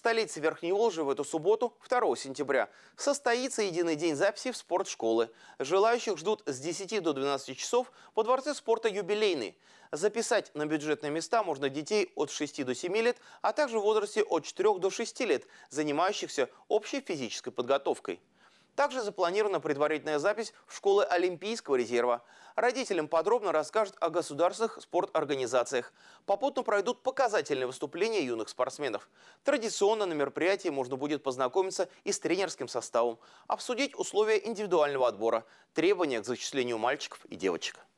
столице Верхней Олжи в эту субботу, 2 сентября, состоится единый день записи в спортшколы. школы. Желающих ждут с 10 до 12 часов во Дворце спорта «Юбилейный». Записать на бюджетные места можно детей от 6 до 7 лет, а также в возрасте от 4 до 6 лет, занимающихся общей физической подготовкой. Также запланирована предварительная запись в школы Олимпийского резерва. Родителям подробно расскажут о государственных спорторганизациях. Попутно пройдут показательные выступления юных спортсменов. Традиционно на мероприятии можно будет познакомиться и с тренерским составом, обсудить условия индивидуального отбора, требования к зачислению мальчиков и девочек.